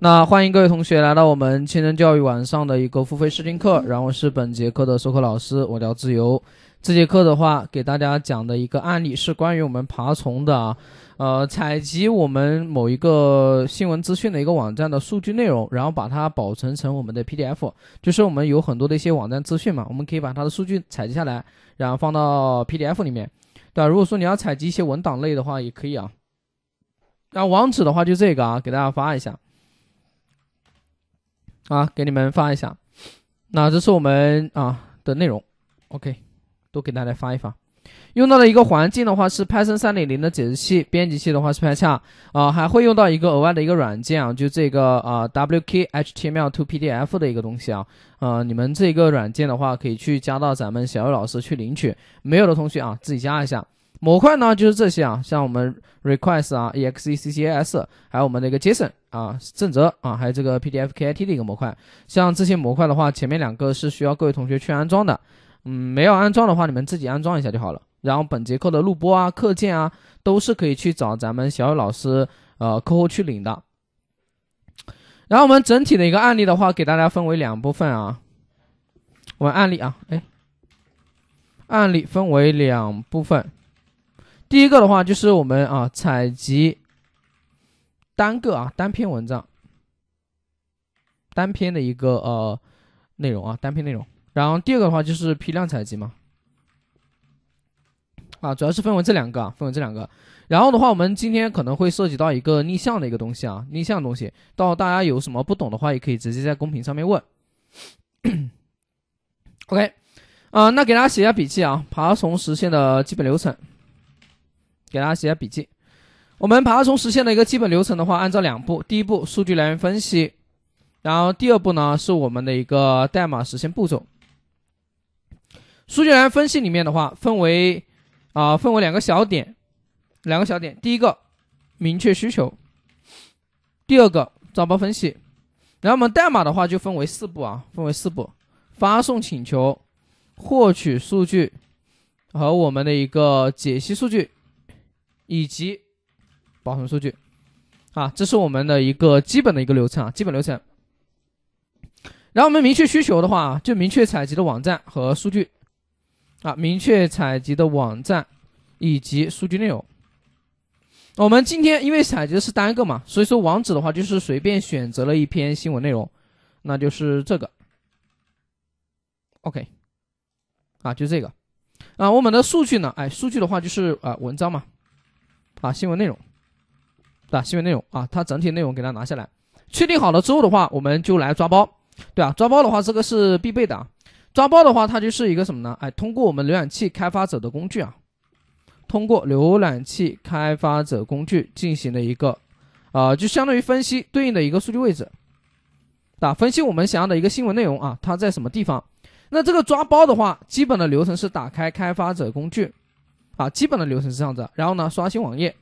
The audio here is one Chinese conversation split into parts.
那欢迎各位同学来到我们青年教育晚上的一个付费试听课。然后是本节课的授课老师，我叫自由。这节课的话，给大家讲的一个案例是关于我们爬虫的，啊，呃，采集我们某一个新闻资讯的一个网站的数据内容，然后把它保存成我们的 PDF。就是我们有很多的一些网站资讯嘛，我们可以把它的数据采集下来，然后放到 PDF 里面，对吧？如果说你要采集一些文档类的话，也可以啊。然后网址的话就这个啊，给大家发一下。啊，给你们发一下，那这是我们啊的内容，OK，都给大家发一发。用到的一个环境的话是 Python 3.0的解释器，编辑器的话是 PyCharm，啊，还会用到一个额外的一个软件，啊，就这个啊 w k h t m l to p d f 的一个东西啊。呃，你们这个软件的话可以去加到咱们小魏老师去领取，没有的同学啊自己加一下。模块呢就是这些啊，像我们 r e q u e s t 啊 e x e c c s 还有我们的一个 JSON。啊，正则啊，还有这个 PDFKit 的一个模块，像这些模块的话，前面两个是需要各位同学去安装的，嗯，没有安装的话，你们自己安装一下就好了。然后本节课的录播啊、课件啊，都是可以去找咱们小雨老师呃，课后去领的。然后我们整体的一个案例的话，给大家分为两部分啊，我们案例啊，哎，案例分为两部分，第一个的话就是我们啊，采集。单个啊，单篇文章，单篇的一个呃内容啊，单篇内容。然后第二个的话就是批量采集嘛，啊，主要是分为这两个，啊，分为这两个。然后的话，我们今天可能会涉及到一个逆向的一个东西啊，逆向的东西。到大家有什么不懂的话，也可以直接在公屏上面问。OK，啊，那给大家写一下笔记啊，爬虫实现的基本流程，给大家写一下笔记。我们爬虫实现的一个基本流程的话，按照两步，第一步数据来源分析，然后第二步呢是我们的一个代码实现步骤。数据来源分析里面的话，分为啊分为两个小点，两个小点，第一个明确需求，第二个招包分析。然后我们代码的话就分为四步啊，分为四步：发送请求、获取数据和我们的一个解析数据，以及。保存数据，啊，这是我们的一个基本的一个流程啊，基本流程。然后我们明确需求的话，就明确采集的网站和数据，啊，明确采集的网站以及数据内容。我们今天因为采集的是单个嘛，所以说网址的话就是随便选择了一篇新闻内容，那就是这个。OK，啊，就这个。啊，我们的数据呢，哎，数据的话就是啊，文章嘛，啊，新闻内容。对吧？新闻内容啊，它整体内容给它拿下来，确定好了之后的话，我们就来抓包，对吧？抓包的话，这个是必备的啊。抓包的话，它就是一个什么呢？哎，通过我们浏览器开发者的工具啊，通过浏览器开发者工具进行的一个，啊，就相当于分析对应的一个数据位置，啊，分析我们想要的一个新闻内容啊，它在什么地方？那这个抓包的话，基本的流程是打开开发者工具，啊，基本的流程是这样子，然后呢，刷新网页。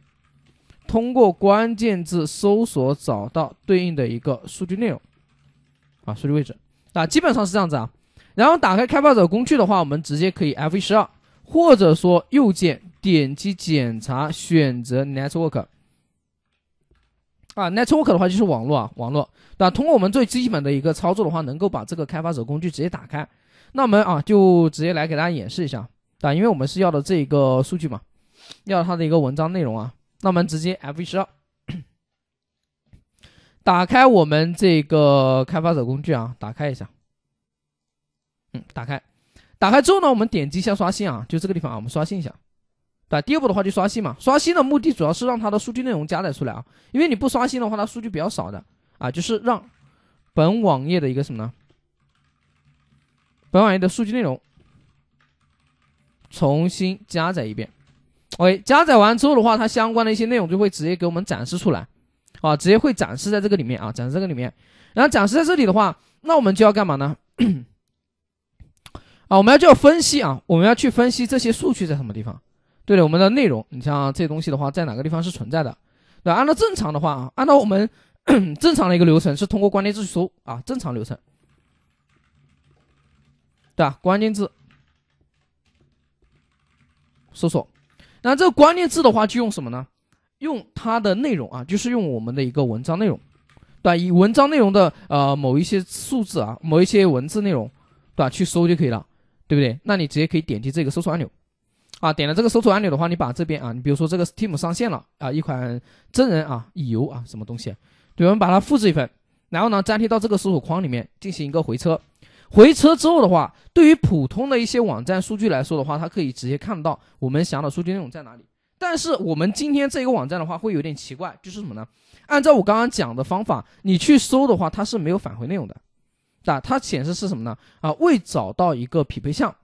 通过关键字搜索找到对应的一个数据内容啊，数据位置啊，基本上是这样子啊。然后打开开发者工具的话，我们直接可以 F12，或者说右键点击检查，选择 Network 啊。Network 的话就是网络啊，网络啊。通过我们最基本的一个操作的话，能够把这个开发者工具直接打开。那我们啊，就直接来给大家演示一下啊，因为我们是要的这一个数据嘛，要它的一个文章内容啊。那我们直接 F12，打开我们这个开发者工具啊，打开一下。嗯，打开，打开之后呢，我们点击一下刷新啊，就这个地方啊，我们刷新一下，对第二步的话就刷新嘛。刷新的目的主要是让它的数据内容加载出来啊，因为你不刷新的话，它数据比较少的啊，就是让本网页的一个什么呢？本网页的数据内容重新加载一遍。OK，加载完之后的话，它相关的一些内容就会直接给我们展示出来，啊，直接会展示在这个里面啊，展示这个里面，然后展示在这里的话，那我们就要干嘛呢？啊，我们要就要分析啊，我们要去分析这些数据在什么地方。对了，我们的内容，你像这些东西的话，在哪个地方是存在的？对，按照正常的话，按照我们 正常的一个流程是通过关键字搜啊，正常流程，对吧？关键字搜索。那这个关键字的话，就用什么呢？用它的内容啊，就是用我们的一个文章内容，对以文章内容的呃某一些数字啊，某一些文字内容，对吧？去搜就可以了，对不对？那你直接可以点击这个搜索按钮，啊，点了这个搜索按钮的话，你把这边啊，你比如说这个 Steam 上线了啊，一款真人啊，乙游啊，什么东西，对，我们把它复制一份，然后呢，粘贴到这个搜索框里面，进行一个回车。回车之后的话，对于普通的一些网站数据来说的话，它可以直接看到我们想要的数据内容在哪里。但是我们今天这个网站的话会有点奇怪，就是什么呢？按照我刚刚讲的方法，你去搜的话，它是没有返回内容的，啊，它显示是什么呢？啊，未找到一个匹配项，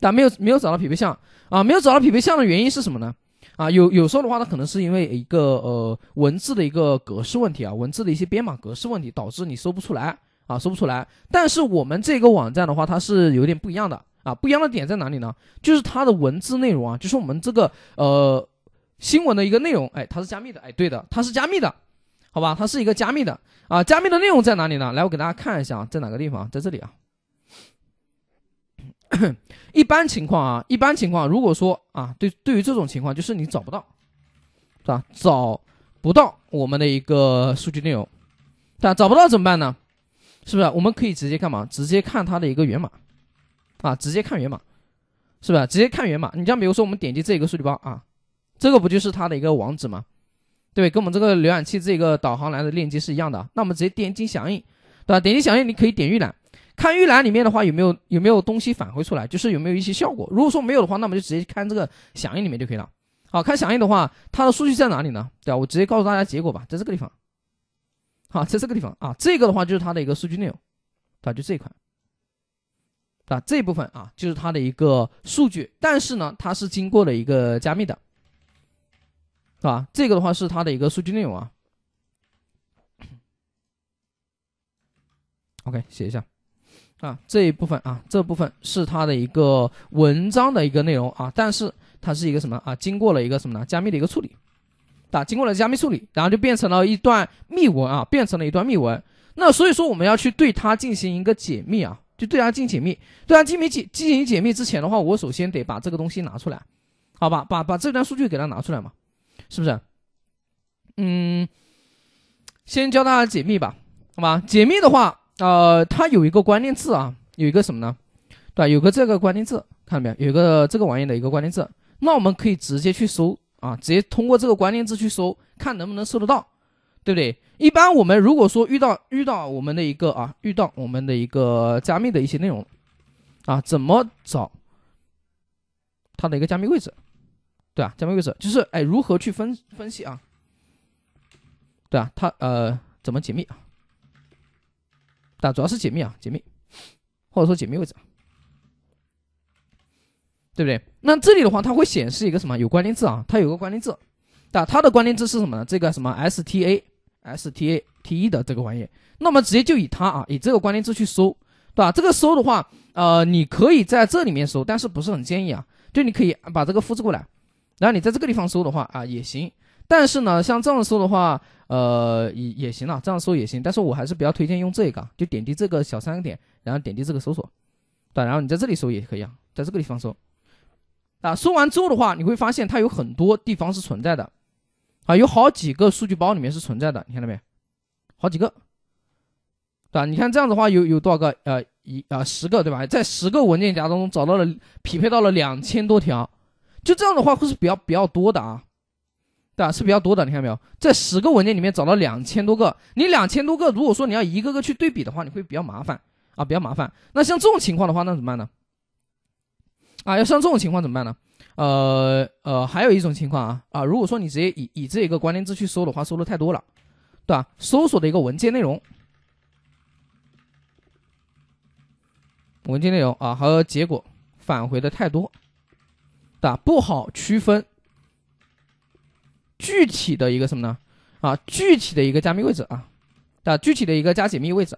但没有没有找到匹配项，啊，没有找到匹配项的原因是什么呢？啊，有有时候的话，它可能是因为一个呃文字的一个格式问题啊，文字的一些编码格式问题导致你搜不出来。啊，搜不出来。但是我们这个网站的话，它是有点不一样的啊。不一样的点在哪里呢？就是它的文字内容啊，就是我们这个呃新闻的一个内容，哎，它是加密的，哎，对的，它是加密的，好吧？它是一个加密的啊。加密的内容在哪里呢？来，我给大家看一下啊，在哪个地方？在这里啊。一般情况啊，一般情况，如果说啊，对，对于这种情况，就是你找不到，是吧？找不到我们的一个数据内容，对，找不到怎么办呢？是不是？我们可以直接干嘛？直接看它的一个源码，啊，直接看源码，是不是？直接看源码。你像比如说，我们点击这一个数据包啊，这个不就是它的一个网址吗？对对？跟我们这个浏览器这个导航栏的链接是一样的。那我们直接点击响应，对吧？点击响应，你可以点预览，看预览里面的话有没有有没有东西返回出来，就是有没有一些效果。如果说没有的话，那我们就直接看这个响应里面就可以了。好看响应的话，它的数据在哪里呢？对吧？我直接告诉大家结果吧，在这个地方。啊，在这个地方啊，这个的话就是它的一个数据内容，啊，就这一块，啊，这一部分啊，就是它的一个数据，但是呢，它是经过了一个加密的，啊，这个的话是它的一个数据内容啊。OK，写一下，啊，这一部分啊，这部分是它的一个文章的一个内容啊，但是它是一个什么啊？经过了一个什么呢？加密的一个处理。啊，经过了加密处理，然后就变成了一段密文啊，变成了一段密文。那所以说，我们要去对它进行一个解密啊，就对它进行解密。对它进行解进行解密之前的话，我首先得把这个东西拿出来，好吧？把把这段数据给它拿出来嘛，是不是？嗯，先教大家解密吧，好吧？解密的话，呃，它有一个关键字啊，有一个什么呢？对吧？有个这个关键字，看到没有？有个这个玩意的一个关键字。那我们可以直接去搜。啊，直接通过这个关键字去搜，看能不能搜得到，对不对？一般我们如果说遇到遇到我们的一个啊，遇到我们的一个加密的一些内容，啊，怎么找它的一个加密位置？对啊，加密位置就是哎，如何去分分析啊？对啊，它呃怎么解密啊？但主要是解密啊，解密或者说解密位置。对不对？那这里的话，它会显示一个什么？有关联字啊，它有个关联字，对吧？它的关联字是什么呢？这个什么 S T A S T A T E 的这个玩意。那么直接就以它啊，以这个关联字去搜，对吧？这个搜的话，呃，你可以在这里面搜，但是不是很建议啊。就你可以把这个复制过来，然后你在这个地方搜的话啊也行。但是呢，像这样搜的话，呃也也行了，这样搜也行。但是我还是比较推荐用这个，就点击这个小三个点，然后点击这个搜索，对，然后你在这里搜也可以啊，在这个地方搜。啊，搜完之后的话，你会发现它有很多地方是存在的，啊，有好几个数据包里面是存在的，你看到没？好几个，对吧？你看这样子的话，有有多少个？呃，一啊，十个，对吧？在十个文件夹当中找到了匹配到了两千多条，就这样的话会是比较比较多的啊，对吧？是比较多的，你看没有？在十个文件里面找到两千多个，你两千多个，如果说你要一个个去对比的话，你会比较麻烦啊，比较麻烦。那像这种情况的话，那怎么办呢？啊，要像这种情况怎么办呢？呃呃，还有一种情况啊啊，如果说你直接以以这一个关键字去搜的话，搜的太多了，对吧？搜索的一个文件内容，文件内容啊，和结果返回的太多，对吧？不好区分具体的一个什么呢？啊，具体的一个加密位置啊，对吧？具体的一个加解密位置，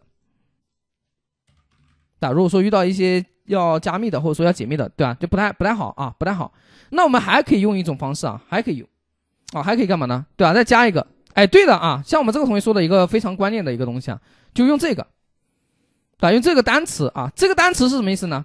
打，如果说遇到一些。要加密的或者说要解密的，对吧？就不太不太好啊，不太好。那我们还可以用一种方式啊，还可以用啊，还可以干嘛呢？对吧？再加一个，哎，对的啊，像我们这个同学说的一个非常关键的一个东西啊，就用这个啊，用这个单词啊，这个单词是什么意思呢？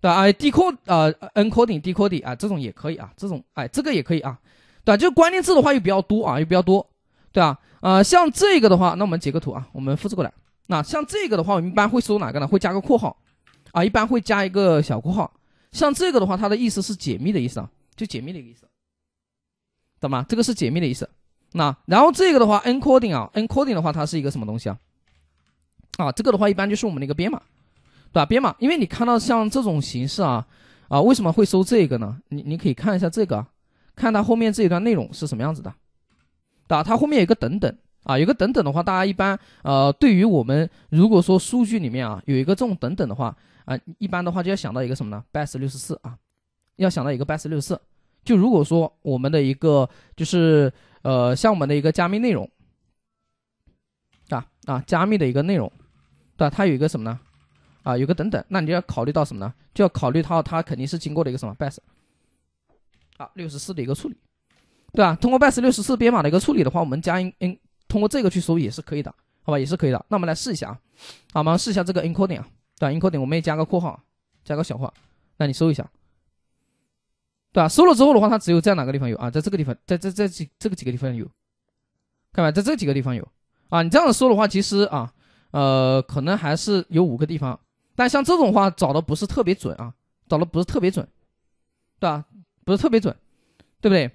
对吧？哎，decode，呃，encoding，decoding 啊，这种也可以啊，这种哎，这个也可以啊，对吧？就关键字的话又比较多啊，又比较多，对吧？啊，像这个的话，那我们截个图啊，我们复制过来。那像这个的话，我们一般会搜哪个呢？会加个括号。啊，一般会加一个小括号，像这个的话，它的意思是解密的意思啊，就解密的意思，懂吗？这个是解密的意思。那然后这个的话，encoding 啊，encoding 的话，它是一个什么东西啊？啊，这个的话一般就是我们的一个编码，对吧？编码，因为你看到像这种形式啊，啊，为什么会收这个呢？你你可以看一下这个，看它后面这一段内容是什么样子的，对吧？它后面有一个等等啊，有个等等的话，大家一般呃，对于我们如果说数据里面啊有一个这种等等的话，啊，一般的话就要想到一个什么呢？Base 六十四啊，要想到一个 Base 六十四。就如果说我们的一个就是呃，像我们的一个加密内容，啊啊，加密的一个内容，对吧？它有一个什么呢？啊，有个等等。那你就要考虑到什么呢？就要考虑到它肯定是经过了一个什么 Base 啊六十四的一个处理，对吧？通过 Base 六十四编码的一个处理的话，我们加 i n in 通过这个去搜也是可以的，好吧？也是可以的。那我们来试一下啊，好，我们试一下这个 Encoding 啊。短音考点，我们也加个括号，加个小号。那你搜一下，对吧？搜了之后的话，它只有在哪个地方有啊？在这个地方，在这在这这个几个地方有，看吧，在这几个地方有啊？你这样子搜的话，其实啊，呃，可能还是有五个地方。但像这种话，找的不是特别准啊，找的不是特别准，对吧？不是特别准，对不对？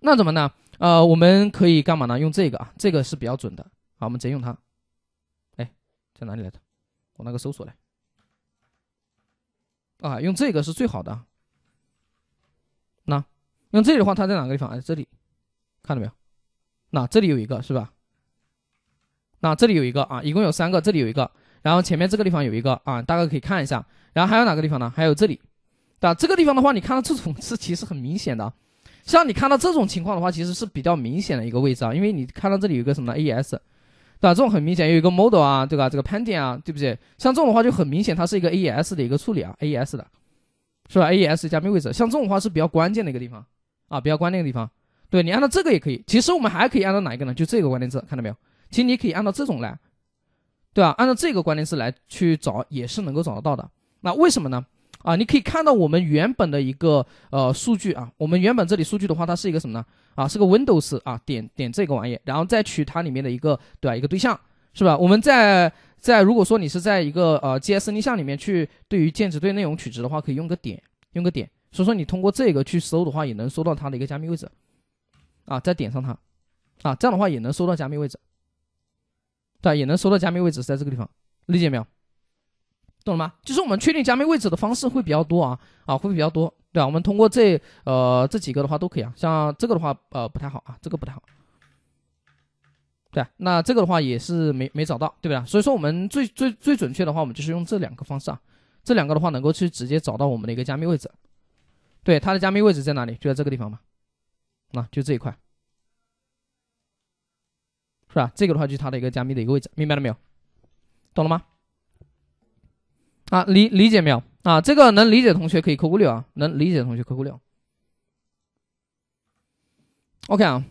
那怎么呢？呃，我们可以干嘛呢？用这个啊，这个是比较准的。好，我们直接用它。哎，在哪里来的？我拿个搜索来，啊，用这个是最好的。那用这里的话，它在哪个地方？哎，这里看到没有？那这里有一个是吧？那这里有一个啊，一共有三个，这里有一个，然后前面这个地方有一个啊，大概可以看一下。然后还有哪个地方呢？还有这里，对吧？这个地方的话，你看到这种字 其实很明显的。像你看到这种情况的话，其实是比较明显的一个位置，啊，因为你看到这里有一个什么 AS。吧？这种很明显有一个 model 啊，对吧？这个 pending 啊，对不对？像这种的话就很明显，它是一个 AES 的一个处理啊，AES 的，是吧？AES 加密位置，像这种话是比较关键的一个地方啊，比较关键的地方。对你按照这个也可以，其实我们还可以按照哪一个呢？就这个关键字，看到没有？其实你可以按照这种来，对吧？按照这个关键字来去找也是能够找得到的。那为什么呢？啊，你可以看到我们原本的一个呃数据啊，我们原本这里数据的话，它是一个什么呢？啊，是个 Windows 啊，点点这个玩意，然后再取它里面的一个对吧，一个对象是吧？我们在在如果说你是在一个呃 j s 逆向里面去对于键值对内容取值的话，可以用个点，用个点。所以说你通过这个去搜的话，也能搜到它的一个加密位置啊，再点上它啊，这样的话也能搜到加密位置，对，也能搜到加密位置，在这个地方理解没有？懂了吗？就是我们确定加密位置的方式会比较多啊，啊，会比较多。对，啊，我们通过这呃这几个的话都可以啊，像这个的话呃不太好啊，这个不太好。对，那这个的话也是没没找到，对不对？所以说我们最最最准确的话，我们就是用这两个方式啊，这两个的话能够去直接找到我们的一个加密位置。对，它的加密位置在哪里？就在这个地方嘛，那就这一块，是吧？这个的话就是它的一个加密的一个位置，明白了没有？懂了吗？啊，理理解没有？啊，这个能理解同学可以扣个六啊，能理解同学扣个六。OK 啊，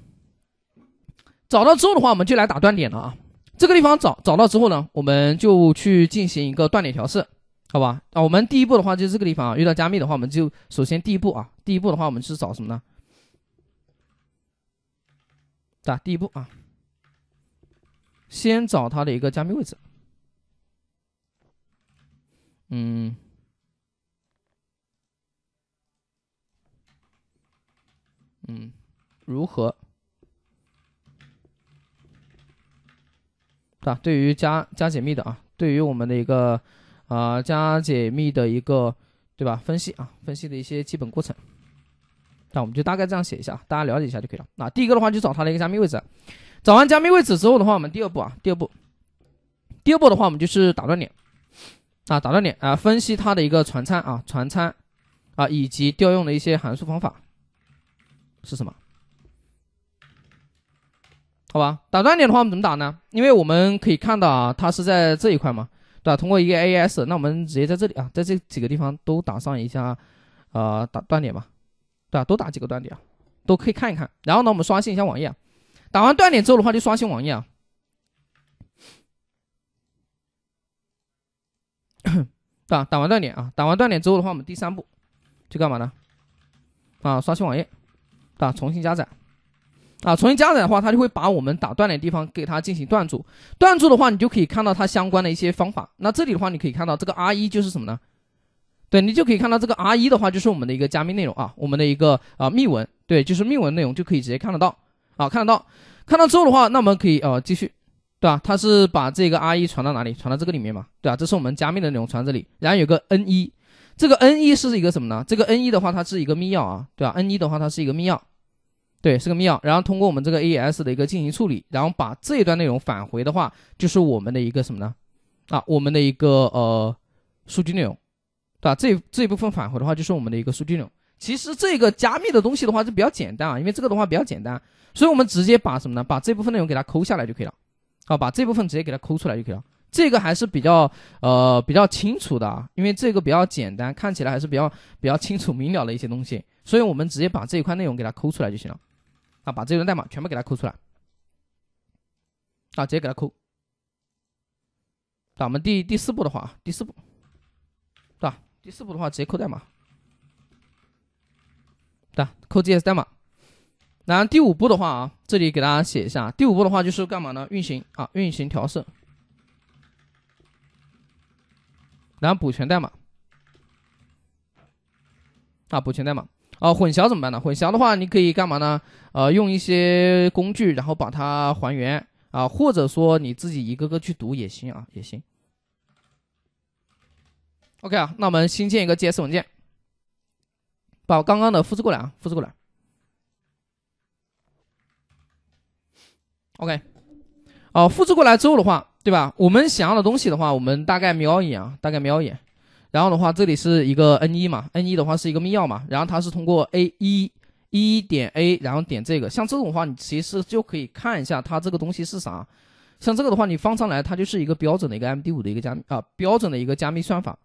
找到之后的话，我们就来打断点了啊。这个地方找找到之后呢，我们就去进行一个断点调试，好吧？啊，我们第一步的话就是这个地方啊，遇到加密的话，我们就首先第一步啊，第一步的话我们是找什么呢？打，第一步啊，先找它的一个加密位置。嗯嗯，如何？啊，对于加加解密的啊，对于我们的一个啊加解密的一个对吧分析啊，分析的一些基本过程。那我们就大概这样写一下，大家了解一下就可以了。那第一个的话就找它的一个加密位置，找完加密位置之后的话，我们第二步啊，第二步，第二步的话我们就是打断点。啊，打断点啊，分析它的一个传参啊，传参啊，以及调用的一些函数方法是什么？好吧，打断点的话我们怎么打呢？因为我们可以看到啊，它是在这一块嘛，对吧？通过一个 AS，那我们直接在这里啊，在这几个地方都打上一下，呃，打断点吧，对吧？多打几个断点，都可以看一看。然后呢，我们刷新一下网页，打完断点之后的话就刷新网页啊。打打完断点啊，打完断点之后的话，我们第三步就干嘛呢？啊，刷新网页啊，重新加载啊，重新加载的话，它就会把我们打断点的地方给它进行断住。断住的话，你就可以看到它相关的一些方法。那这里的话，你可以看到这个 R1 就是什么呢？对你就可以看到这个 R1 的话，就是我们的一个加密内容啊，我们的一个啊密文，对，就是密文内容就可以直接看得到啊，看得到。看到之后的话，那我们可以啊继续。对吧？它是把这个 r1 传到哪里？传到这个里面嘛？对吧？这是我们加密的内容传这里，然后有个 n1，这个 n1 是一个什么呢？这个 n1 的话，它是一个密钥啊，对吧？n1 的话，它是一个密钥，对，是个密钥。然后通过我们这个 AES 的一个进行处理，然后把这一段内容返回的话，就是我们的一个什么呢？啊，我们的一个呃数据内容，对吧？这这一部分返回的话，就是我们的一个数据内容。其实这个加密的东西的话就比较简单啊，因为这个的话比较简单，所以我们直接把什么呢？把这部分内容给它抠下来就可以了。啊，把这部分直接给它抠出来就可以了。这个还是比较，呃，比较清楚的啊，因为这个比较简单，看起来还是比较比较清楚明了的一些东西，所以我们直接把这一块内容给它抠出来就行了。啊，把这段代码全部给它抠出来。啊，直接给它抠。啊，我们第第四步的话，第四步，对吧？第四步的话，直接抠代码。对，抠 JS 代码。然后第五步的话啊，这里给大家写一下。第五步的话就是干嘛呢？运行啊，运行调色，然后补全代码啊，补全代码啊。混淆怎么办呢？混淆的话，你可以干嘛呢？呃，用一些工具，然后把它还原啊，或者说你自己一个个去读也行啊，也行。OK 啊，那我们新建一个 JS 文件，把刚刚的复制过来啊，复制过来。OK，好，复制过来之后的话，对吧？我们想要的东西的话，我们大概瞄一眼啊，大概瞄一眼。然后的话，这里是一个 N 1嘛，N 1的话是一个密钥嘛。然后它是通过 A 一一点 A，然后点这个。像这种话，你其实就可以看一下它这个东西是啥。像这个的话，你放上来，它就是一个标准的一个 MD 五的一个加啊标准的一个加密算法，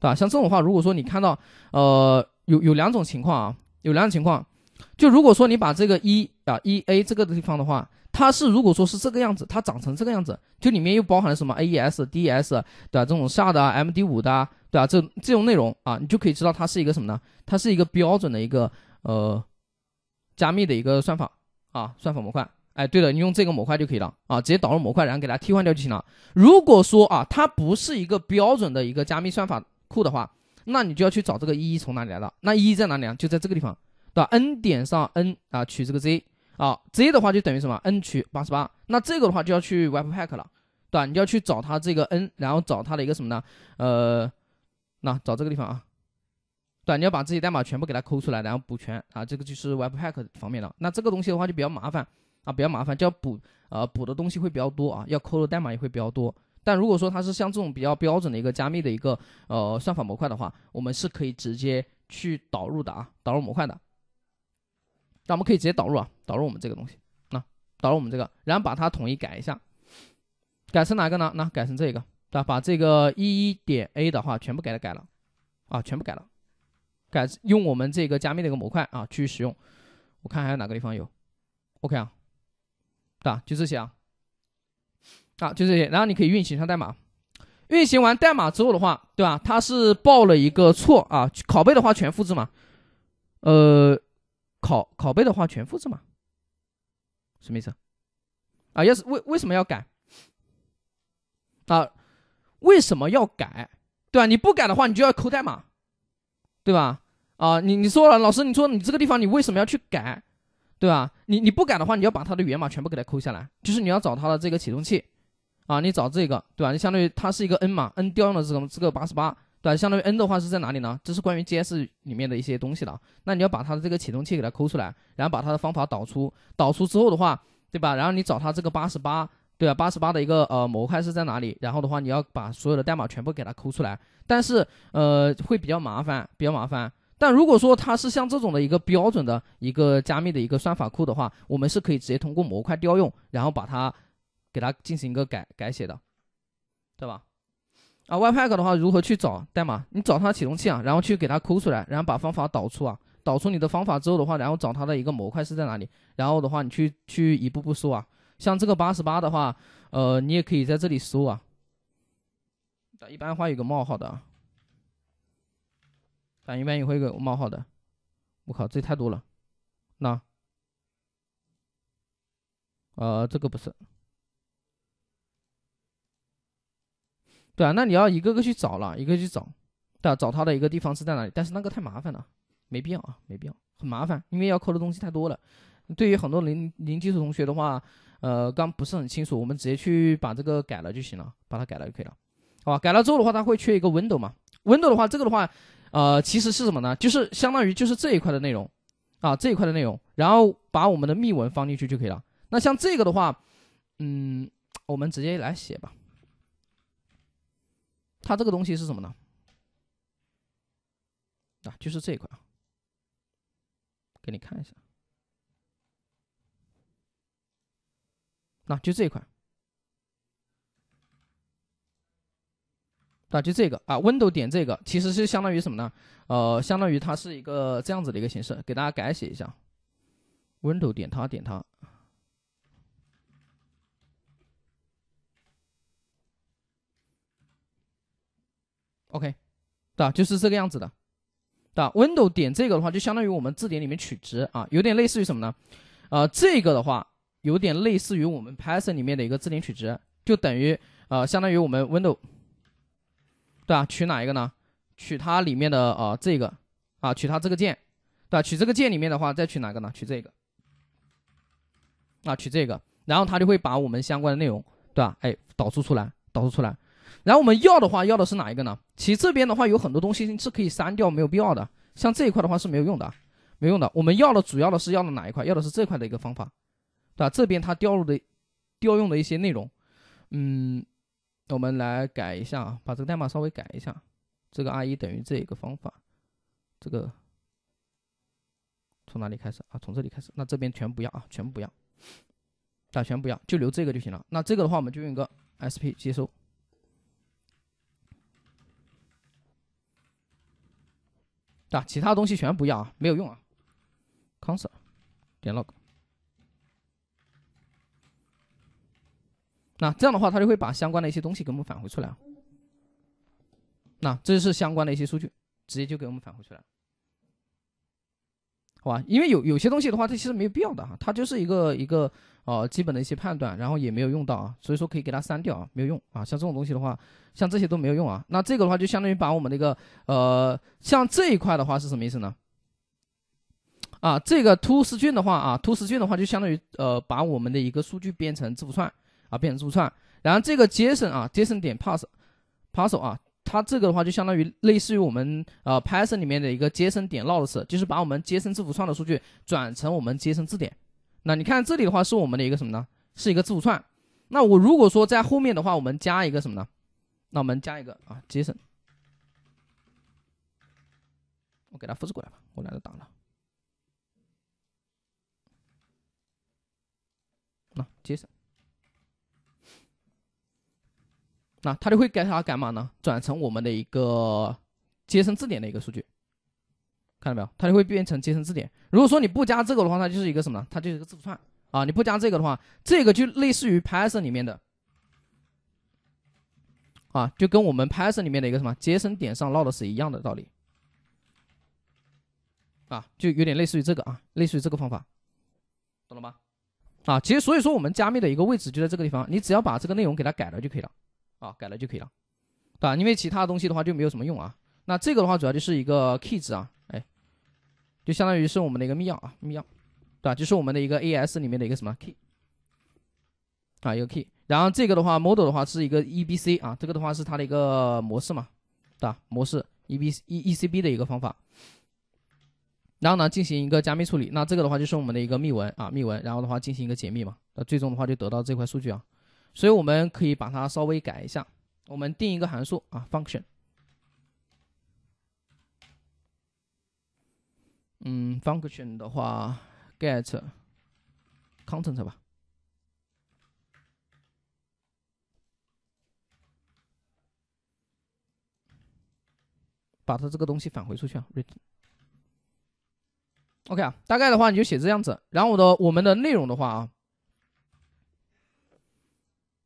对吧？像这种话，如果说你看到呃有有两种情况啊，有两种情况，就如果说你把这个一啊一 A 这个地方的话。它是如果说是这个样子，它长成这个样子，就里面又包含了什么 AES、DES，对吧？这种下的 MD5 的，啊，对吧？这这种内容啊，你就可以知道它是一个什么呢？它是一个标准的一个呃加密的一个算法啊，算法模块。哎，对了，你用这个模块就可以了啊，直接导入模块，然后给它替换掉就行了。如果说啊，它不是一个标准的一个加密算法库的话，那你就要去找这个一从哪里来的？那一在哪里啊？就在这个地方，对吧？n 点上 n 啊，取这个 z。啊 z 的话就等于什么？N 取八十八。那这个的话就要去 Webpack 了，对吧？你就要去找它这个 N，然后找它的一个什么呢？呃，那找这个地方啊，对你要把这些代码全部给它抠出来，然后补全啊。这个就是 Webpack 方面的。那这个东西的话就比较麻烦啊，比较麻烦，就要补呃补的东西会比较多啊，要抠的代码也会比较多。但如果说它是像这种比较标准的一个加密的一个呃算法模块的话，我们是可以直接去导入的啊，导入模块的。那我们可以直接导入啊。导入我们这个东西啊，导入我们这个，然后把它统一改一下，改成哪个呢？那改成这个，对吧？把这个一一点 A 的话全部给它改了啊，全部改了，改用我们这个加密的一个模块啊去使用。我看还有哪个地方有？OK 啊，对、啊就这些啊，啊就这些。然后你可以运行一下代码，运行完代码之后的话，对吧？它是报了一个错啊。拷贝的话全复制嘛，呃，拷拷贝的话全复制嘛。什么意思啊？要是为为什么要改啊？为什么要改？对吧？你不改的话，你就要抠代码，对吧？啊，你你说了，老师，你说你这个地方你为什么要去改？对吧？你你不改的话，你要把它的源码全部给它抠下来，就是你要找它的这个启动器啊，你找这个，对吧？就相当于它是一个 N 码 N 调用的这个这个八十八。对，相当于 n 的话是在哪里呢？这是关于 JS 里面的一些东西了。那你要把它的这个启动器给它抠出来，然后把它的方法导出，导出之后的话，对吧？然后你找它这个八十八，对吧？八十八的一个呃模块是在哪里？然后的话，你要把所有的代码全部给它抠出来，但是呃会比较麻烦，比较麻烦。但如果说它是像这种的一个标准的一个加密的一个算法库的话，我们是可以直接通过模块调用，然后把它给它进行一个改改写的，对吧？啊 p a c k 的话如何去找代码？你找它启动器啊，然后去给它抠出来，然后把方法导出啊。导出你的方法之后的话，然后找它的一个模块是在哪里？然后的话，你去去一步步搜啊。像这个八十八的话，呃，你也可以在这里搜啊。一般话有个冒号的啊。啊，一般也会有个冒号的。我靠，这太多了。那，啊，这个不是。对啊，那你要一个个去找了，一个去找，对吧？找他的一个地方是在哪里？但是那个太麻烦了，没必要啊，没必要，很麻烦，因为要抠的东西太多了。对于很多零零基础同学的话，呃，刚不是很清楚，我们直接去把这个改了就行了，把它改了就可以了，好吧？改了之后的话，它会缺一个 window 嘛，window 的话，这个的话，呃，其实是什么呢？就是相当于就是这一块的内容，啊，这一块的内容，然后把我们的密文放进去就可以了。那像这个的话，嗯，我们直接来写吧。它这个东西是什么呢？啊，就是这一块啊，给你看一下，那就这一块，啊，就这个啊，window 点这个其实是相当于什么呢？呃，相当于它是一个这样子的一个形式，给大家改写一下，window 点它点它。OK，对吧？就是这个样子的，对吧？Window 点这个的话，就相当于我们字典里面取值啊，有点类似于什么呢？呃，这个的话有点类似于我们 Python 里面的一个字典取值，就等于呃，相当于我们 Window，对吧？取哪一个呢？取它里面的呃这个啊，取它这个键，对吧？取这个键里面的话，再取哪个呢？取这个啊，取这个，然后它就会把我们相关的内容，对吧？哎，导出出来，导出出来。然后我们要的话，要的是哪一个呢？其实这边的话有很多东西是可以删掉，没有必要的。像这一块的话是没有用的，没用的。我们要的主要的是要的哪一块？要的是这块的一个方法，对吧？这边它调入的、调用的一些内容，嗯，我们来改一下啊，把这个代码稍微改一下。这个 r1 等于这一个方法，这个从哪里开始啊？从这里开始。那这边全不要啊，全部不要，啊，全不要，就留这个就行了。那这个的话，我们就用一个 sp 接收。啊，其他东西全不要，啊，没有用啊。console. log. 那这样的话，它就会把相关的一些东西给我们返回出来。那这就是相关的一些数据，直接就给我们返回出来了。好吧，因为有有些东西的话，它其实没有必要的哈，它就是一个一个呃基本的一些判断，然后也没有用到啊，所以说可以给它删掉啊，没有用啊。像这种东西的话，像这些都没有用啊。那这个的话就相当于把我们那个呃，像这一块的话是什么意思呢？啊，这个 t 吐司卷的话啊，t 吐司卷的话就相当于呃把我们的一个数据变成字符串啊，变成字符串。然后这个 JSON 啊，JSON 点 pass pass 啊。它这个的话，就相当于类似于我们呃 Python 里面的一个 JSON 点 l o g s 就是把我们 JSON 字符串的数据转成我们 JSON 字典。那你看这里的话是我们的一个什么呢？是一个字符串。那我如果说在后面的话，我们加一个什么呢？那我们加一个啊 JSON，我给它复制过来吧，我懒得打了。啊，JSON。那它就会改啥干嘛呢？转成我们的一个接生字典的一个数据，看到没有？它就会变成接生字典。如果说你不加这个的话，它就是一个什么呢？它就是一个字符串啊。你不加这个的话，这个就类似于 Python 里面的啊，就跟我们 Python 里面的一个什么接生点上落的是一样的道理啊，就有点类似于这个啊，类似于这个方法，懂了吗？啊，其实所以说我们加密的一个位置就在这个地方，你只要把这个内容给它改了就可以了。啊，改了就可以了，对吧？因为其他东西的话就没有什么用啊。那这个的话主要就是一个 key 字啊，哎，就相当于是我们的一个密钥啊，密钥，对吧？就是我们的一个 a s 里面的一个什么 key 啊，一个 key。然后这个的话，model 的话是一个 EBC 啊，这个的话是它的一个模式嘛，对吧？模式 E B E E C B 的一个方法。然后呢，进行一个加密处理，那这个的话就是我们的一个密文啊，密文。然后的话进行一个解密嘛，那最终的话就得到这块数据啊。所以我们可以把它稍微改一下。我们定一个函数啊，function。嗯，function 的话，get content 吧，把它这个东西返回出去啊，return。OK 啊，大概的话你就写这样子。然后我的我们的内容的话啊。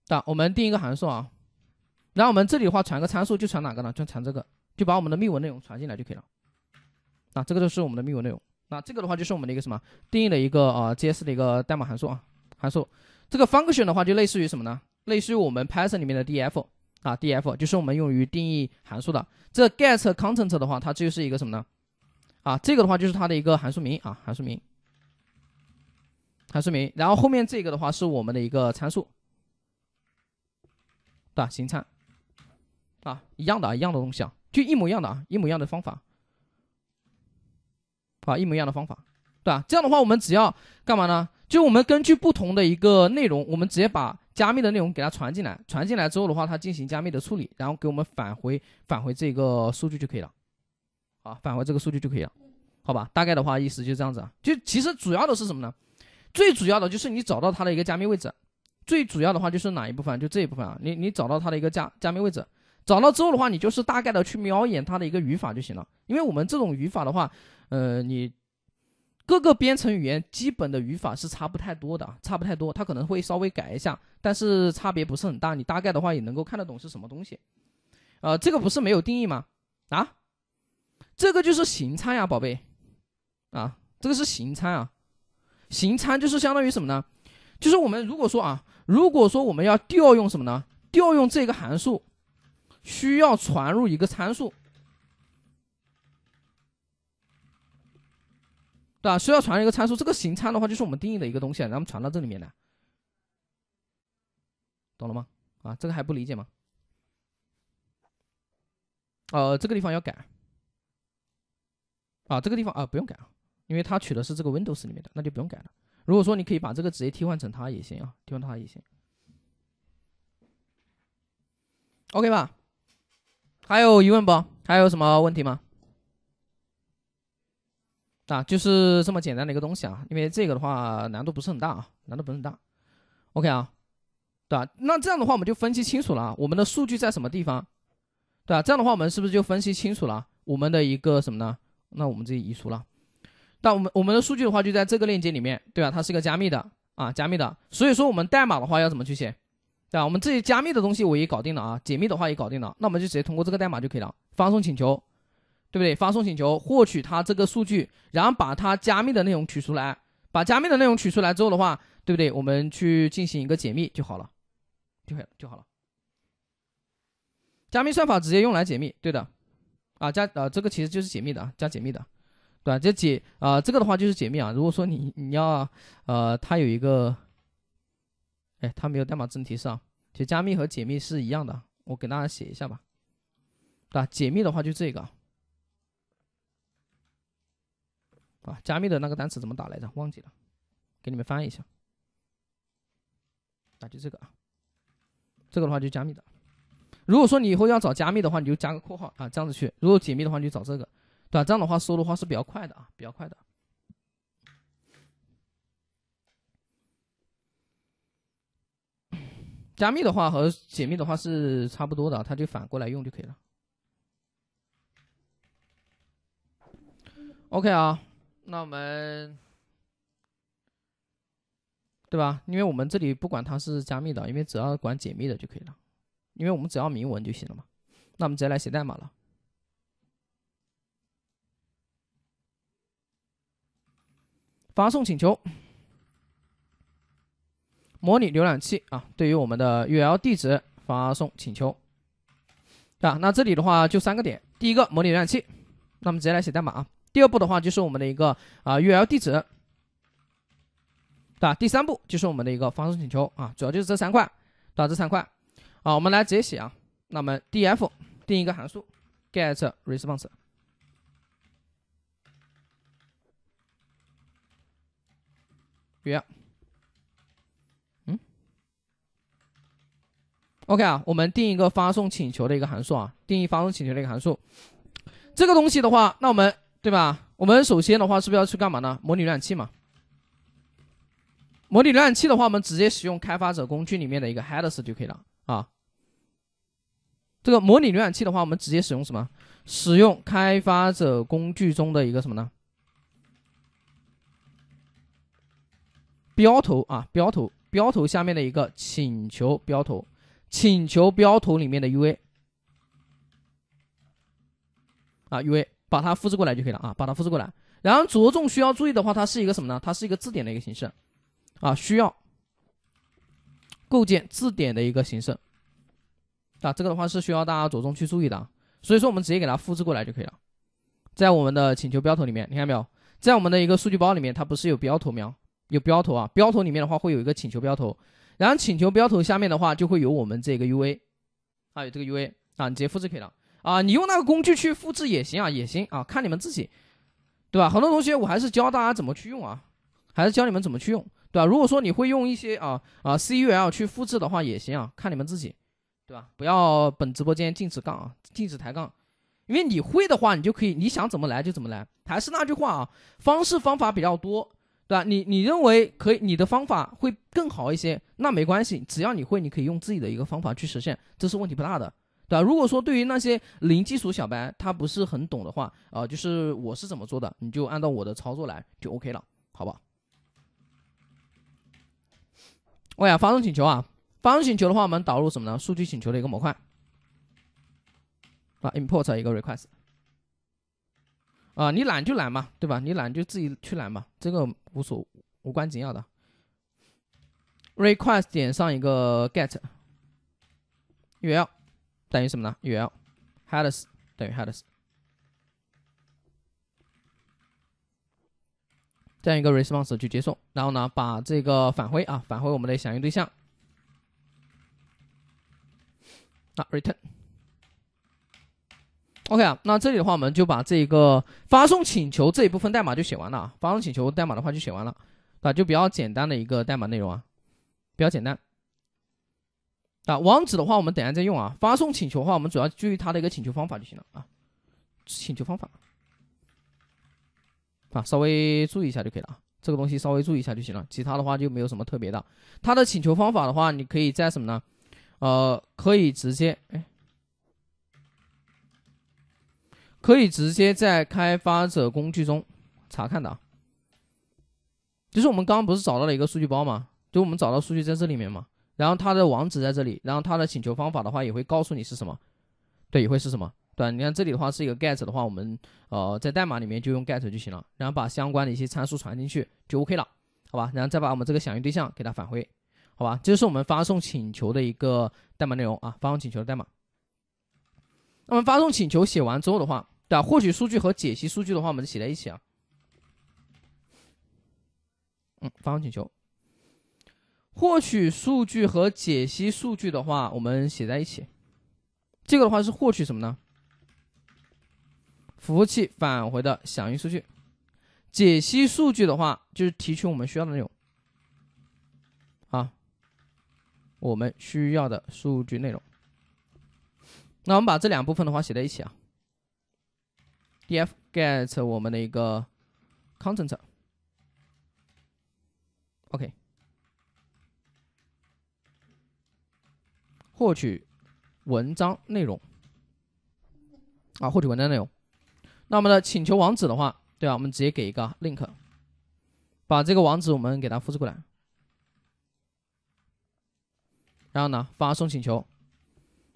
那我们定一个函数啊，然后我们这里的话传个参数就传哪个呢？就传这个，就把我们的密文内容传进来就可以了。啊，这个就是我们的密文内容。那这个的话就是我们的一个什么定义的一个啊，JS 的一个代码函数啊，函数。这个 function 的话就类似于什么呢？类似于我们 Python 里面的 df 啊，df 就是我们用于定义函数的。这 get content 的话，它就是一个什么呢？啊，这个的话就是它的一个函数名啊，函数名，函数名。然后后面这个的话是我们的一个参数。对吧？行状，啊，一样的啊，一样的东西啊，就一模一样的啊，一模一样的方法，啊，一模一样的方法，对吧？这样的话，我们只要干嘛呢？就我们根据不同的一个内容，我们直接把加密的内容给它传进来，传进来之后的话，它进行加密的处理，然后给我们返回返回这个数据就可以了。啊，返回这个数据就可以了，好吧？大概的话意思就是这样子啊。就其实主要的是什么呢？最主要的就是你找到它的一个加密位置。最主要的话就是哪一部分，就这一部分啊。你你找到它的一个加加密位置，找到之后的话，你就是大概的去瞄一眼它的一个语法就行了。因为我们这种语法的话，呃，你各个编程语言基本的语法是差不太多的，差不太多，它可能会稍微改一下，但是差别不是很大。你大概的话也能够看得懂是什么东西。呃，这个不是没有定义吗？啊，这个就是行参呀，宝贝。啊，这个是行参啊，行参就是相当于什么呢？就是我们如果说啊。如果说我们要调用什么呢？调用这个函数需要传入一个参数，对吧？需要传入一个参数。这个形参的话，就是我们定义的一个东西，然后传到这里面来，懂了吗？啊，这个还不理解吗？呃，这个地方要改啊，这个地方啊，不用改啊，因为它取的是这个 Windows 里面的，那就不用改了。如果说你可以把这个直接替换成他也行啊，替换他也行。OK 吧？还有疑问不？还有什么问题吗？啊，就是这么简单的一个东西啊，因为这个的话难度不是很大啊，难度不是很大。OK 啊，对吧？那这样的话我们就分析清楚了啊，我们的数据在什么地方？对啊，这样的话我们是不是就分析清楚了我们的一个什么呢？那我们这里移除了。但我们我们的数据的话就在这个链接里面，对吧？它是一个加密的啊，加密的。所以说我们代码的话要怎么去写，对吧？我们这些加密的东西我也搞定了啊，解密的话也搞定了。那我们就直接通过这个代码就可以了，发送请求，对不对？发送请求获取它这个数据，然后把它加密的内容取出来，把加密的内容取出来之后的话，对不对？我们去进行一个解密就好了，就就好了。加密算法直接用来解密，对的，啊加呃这个其实就是解密的啊，加解密的。对吧？这解啊，这个的话就是解密啊。如果说你你要呃，它有一个，哎，它没有代码真提示啊。其实加密和解密是一样的，我给大家写一下吧。对吧？解密的话就这个。啊，加密的那个单词怎么打来着？忘记了，给你们翻一下。啊，就这个啊。这个的话就加密的。如果说你以后要找加密的话，你就加个括号啊，这样子去。如果解密的话，你就找这个。对，这样的话收的话是比较快的啊，比较快的。加密的话和解密的话是差不多的，它就反过来用就可以了。OK 啊，那我们对吧？因为我们这里不管它是加密的，因为只要管解密的就可以了，因为我们只要明文就行了嘛。那我们直接来写代码了。发送请求，模拟浏览器啊，对于我们的 URL 地址发送请求啊。那这里的话就三个点，第一个模拟浏览器，那么直接来写代码啊。第二步的话就是我们的一个啊 URL 地址，啊，第三步就是我们的一个发送请求啊，主要就是这三块，啊，这三块，啊，我们来直接写啊。那么 df 定一个函数 get response。约，嗯，OK 啊，我们定一个发送请求的一个函数啊，定义发送请求的一个函数。这个东西的话，那我们对吧？我们首先的话，是不是要去干嘛呢？模拟浏览器嘛。模拟浏览器的话，我们直接使用开发者工具里面的一个 Headers 就可以了啊。这个模拟浏览器的话，我们直接使用什么？使用开发者工具中的一个什么呢？标头啊，标头，标头下面的一个请求标头，请求标头里面的 UA，啊 UA，把它复制过来就可以了啊，把它复制过来。然后着重需要注意的话，它是一个什么呢？它是一个字典的一个形式啊，需要构建字典的一个形式啊。这个的话是需要大家着重去注意的啊。所以说，我们直接给它复制过来就可以了。在我们的请求标头里面，你看没有？在我们的一个数据包里面，它不是有标头吗？有标头啊，标头里面的话会有一个请求标头，然后请求标头下面的话就会有我们这个 UA，啊有这个 UA，啊你直接复制可以了啊，你用那个工具去复制也行啊，也行啊，看你们自己，对吧？很多同学，我还是教大家怎么去用啊，还是教你们怎么去用，对吧？如果说你会用一些啊啊 C U L 去复制的话也行啊，看你们自己，对吧？不要本直播间禁止杠啊，禁止抬杠，因为你会的话你就可以，你想怎么来就怎么来，还是那句话啊，方式方法比较多。对吧？你你认为可以，你的方法会更好一些，那没关系，只要你会，你可以用自己的一个方法去实现，这是问题不大的，对吧？如果说对于那些零基础小白，他不是很懂的话，啊，就是我是怎么做的，你就按照我的操作来，就 OK 了，好不好？我呀，发送请求啊，发送请求的话，我们导入什么呢？数据请求的一个模块，啊，import 一个 request。啊，你懒就懒嘛，对吧？你懒就自己去懒嘛，这个无所无关紧要的。request 点上一个 get，url 等于什么呢？url，headers 等于 headers，这样一个 response 去接送，然后呢，把这个返回啊，返回我们的响应对象，啊，return。OK 啊，那这里的话，我们就把这个发送请求这一部分代码就写完了啊。发送请求代码的话就写完了，啊，就比较简单的一个代码内容啊，比较简单。啊，网址的话我们等下再用啊。发送请求的话，我们主要注意它的一个请求方法就行了啊。请求方法，啊，稍微注意一下就可以了啊。这个东西稍微注意一下就行了，其他的话就没有什么特别的。它的请求方法的话，你可以在什么呢？呃，可以直接，哎。可以直接在开发者工具中查看的，就是我们刚刚不是找到了一个数据包嘛？就我们找到数据在这里面嘛？然后它的网址在这里，然后它的请求方法的话也会告诉你是什么，对，也会是什么，对你看这里的话是一个 GET 的话，我们呃在代码里面就用 GET 就行了，然后把相关的一些参数传进去就 OK 了，好吧？然后再把我们这个响应对象给它返回，好吧？这就是我们发送请求的一个代码内容啊，发送请求的代码。那么发送请求写完之后的话。对吧？获取数据和解析数据的话，我们写在一起啊。嗯，发送请求。获取数据和解析数据的话，我们写在一起。这个的话是获取什么呢？服务器返回的响应数据。解析数据的话，就是提取我们需要的内容。啊，我们需要的数据内容。那我们把这两部分的话写在一起啊。df get 我们的一个 content，OK，获取文章内容啊，获取文章内容。那么呢，请求网址的话，对吧？我们直接给一个 link，把这个网址我们给它复制过来，然后呢，发送请求，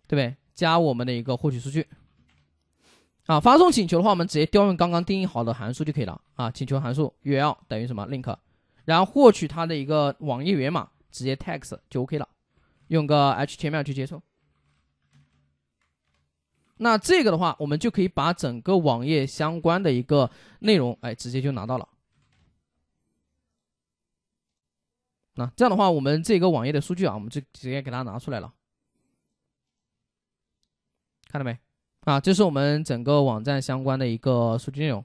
对不对？加我们的一个获取数据。啊，发送请求的话，我们直接调用刚刚定义好的函数就可以了啊。请求函数 url 等于什么 link，然后获取它的一个网页源码，直接 text 就 OK 了，用个 HTML 去接收。那这个的话，我们就可以把整个网页相关的一个内容，哎，直接就拿到了。那这样的话，我们这个网页的数据啊，我们就直接给它拿出来了，看到没？啊，这是我们整个网站相关的一个数据内容，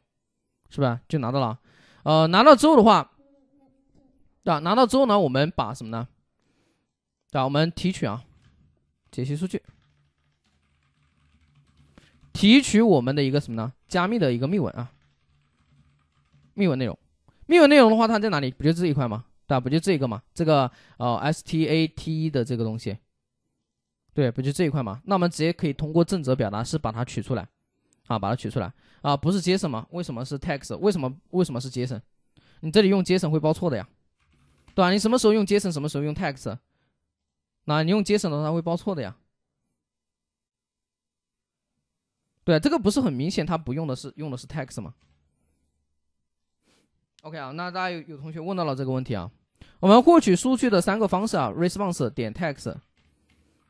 是吧？就拿到了，呃，拿到之后的话，啊，拿到之后呢，我们把什么呢？对我们提取啊，解析数据，提取我们的一个什么呢？加密的一个密文啊，密文内容，密文内容的话，它在哪里？不就这一块吗？对吧？不就这一个吗？这个呃 s t a t 的这个东西。对，不就这一块吗？那我们直接可以通过正则表达式把它取出来，啊，把它取出来，啊，不是 JSON 吗？为什么是 text？为什么为什么是 JSON？你这里用 JSON 会报错的呀，对吧？你什么时候用 JSON，什么时候用 text？那你用 JSON 的话会报错的呀。对，这个不是很明显，它不用的是用的是 text 吗？OK 啊，那大家有有同学问到了这个问题啊，我们获取数据的三个方式啊，response 点 text。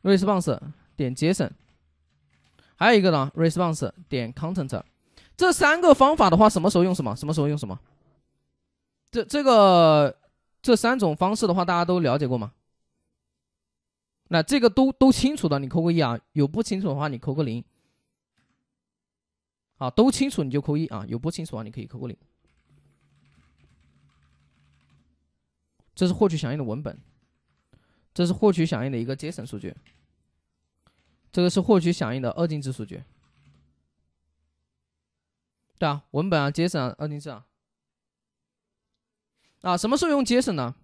response 点 json，还有一个呢，response 点 content，这三个方法的话，什么时候用什么，什么时候用什么？这这个这三种方式的话，大家都了解过吗？那这个都都清楚的，你扣个一啊，有不清楚的话你扣个零。啊，都清楚你就扣一啊，有不清楚的话，你可以扣个零。这是获取响应的文本。这是获取响应的一个 JSON 数据，这个是获取响应的二进制数据。对啊，文本啊，JSON 二进制啊。啊，什么时候用 JSON 呢？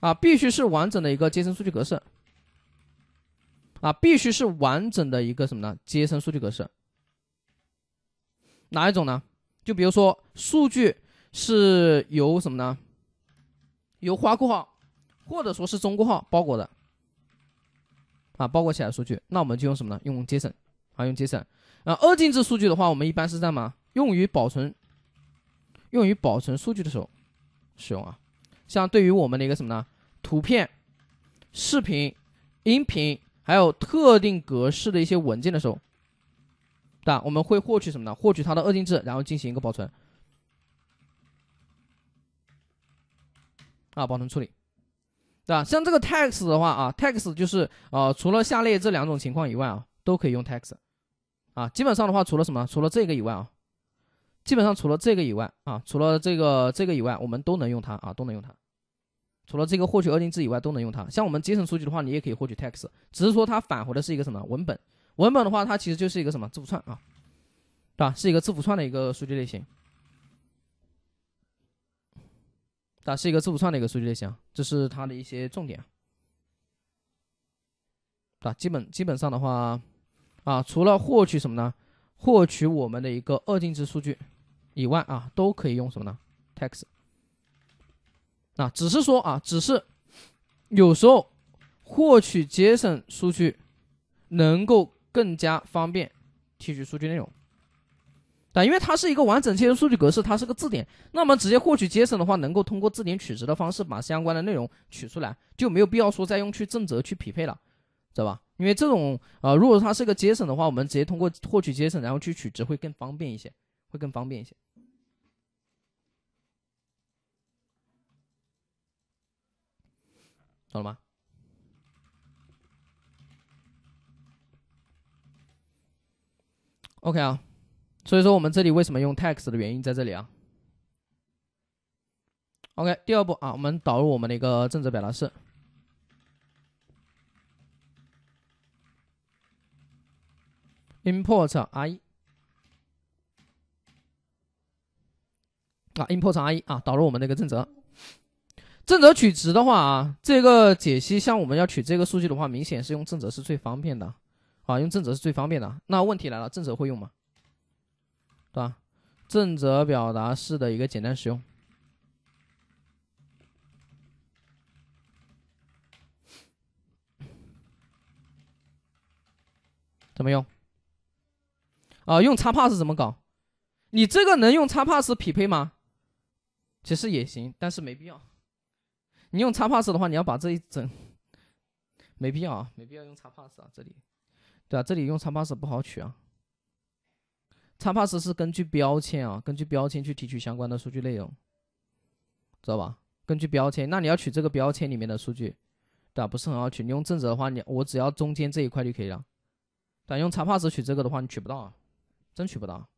啊，必须是完整的一个 JSON 数据格式。啊，必须是完整的一个什么呢？JSON 数据格式。哪一种呢？就比如说，数据是由什么呢？由花括号。或者说是中括号包裹的啊，包裹起来的数据，那我们就用什么呢？用 JSON 啊，用 JSON 啊。二进制数据的话，我们一般是在嘛，用于保存、用于保存数据的时候使用啊。像对于我们的一个什么呢？图片、视频、音频，还有特定格式的一些文件的时候，对吧？我们会获取什么呢？获取它的二进制，然后进行一个保存啊，保存处理。对吧？像这个 text 的话啊，text 就是呃，除了下列这两种情况以外啊，都可以用 text。啊，基本上的话，除了什么？除了这个以外啊，基本上除了这个以外啊，除了这个这个以外，我们都能用它啊，都能用它。除了这个获取二进制以外，都能用它。像我们节省数据的话，你也可以获取 text，只是说它返回的是一个什么文本？文本的话，它其实就是一个什么字符串啊？对吧？是一个字符串的一个数据类型。啊，是一个字符串的一个数据类型，这是它的一些重点。啊，基本基本上的话，啊，除了获取什么呢？获取我们的一个二进制数据以外，啊，都可以用什么呢？text。啊，只是说啊，只是有时候获取 JSON 数据能够更加方便提取数据内容。但因为它是一个完整切 s 数据格式，它是个字典，那我们直接获取 JSON 的话，能够通过字典取值的方式把相关的内容取出来，就没有必要说再用去正则去匹配了，知道吧？因为这种，呃，如果它是个 JSON 的话，我们直接通过获取 JSON，然后去取值会更方便一些，会更方便一些，懂了吗？OK 啊。所以说我们这里为什么用 text 的原因在这里啊。OK，第二步啊，我们导入我们的一个正则表达式。import re 啊，import re 啊，导入我们的一个正则。正则取值的话啊，这个解析像我们要取这个数据的话，明显是用正则是最方便的啊，用正则是最方便的。那问题来了，正则会用吗？对吧？正则表达式的一个简单使用，怎么用？啊，用叉 pass 怎么搞？你这个能用叉 pass 匹配吗？其实也行，但是没必要。你用叉 pass 的话，你要把这一整，没必要，啊，没必要用叉 pass 啊。这里，对吧？这里用叉 pass 不好取啊。查 pass 是根据标签啊，根据标签去提取相关的数据内容，知道吧？根据标签，那你要取这个标签里面的数据，对吧？不是很好取。你用正则的话，你我只要中间这一块就可以了。但用查 pass 取这个的话，你取不到，啊，真取不到。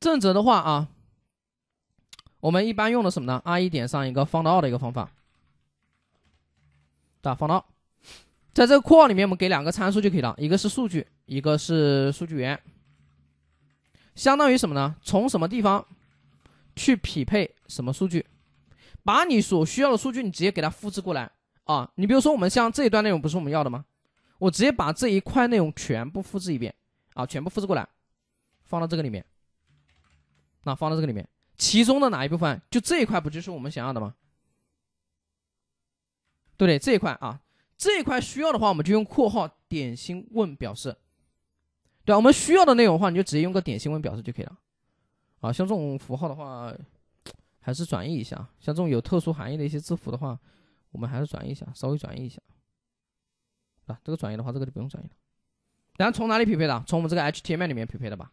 正则的话啊，我们一般用的什么呢 r 一点上一个放到二的一个方法，对吧？放到，在这个括号里面，我们给两个参数就可以了，一个是数据，一个是数据源。相当于什么呢？从什么地方去匹配什么数据？把你所需要的数据，你直接给它复制过来啊！你比如说，我们像这一段内容，不是我们要的吗？我直接把这一块内容全部复制一遍啊，全部复制过来，放到这个里面。那放到这个里面，其中的哪一部分？就这一块，不就是我们想要的吗？对不对？这一块啊，这一块需要的话，我们就用括号点心问表示。对，我们需要的内容的话，你就直接用个点新闻表示就可以了。啊，像这种符号的话，还是转译一下。像这种有特殊含义的一些字符的话，我们还是转译一下，稍微转译一下。啊，这个转移的话，这个就不用转移了。然后从哪里匹配的？从我们这个 HTML 里面匹配的吧？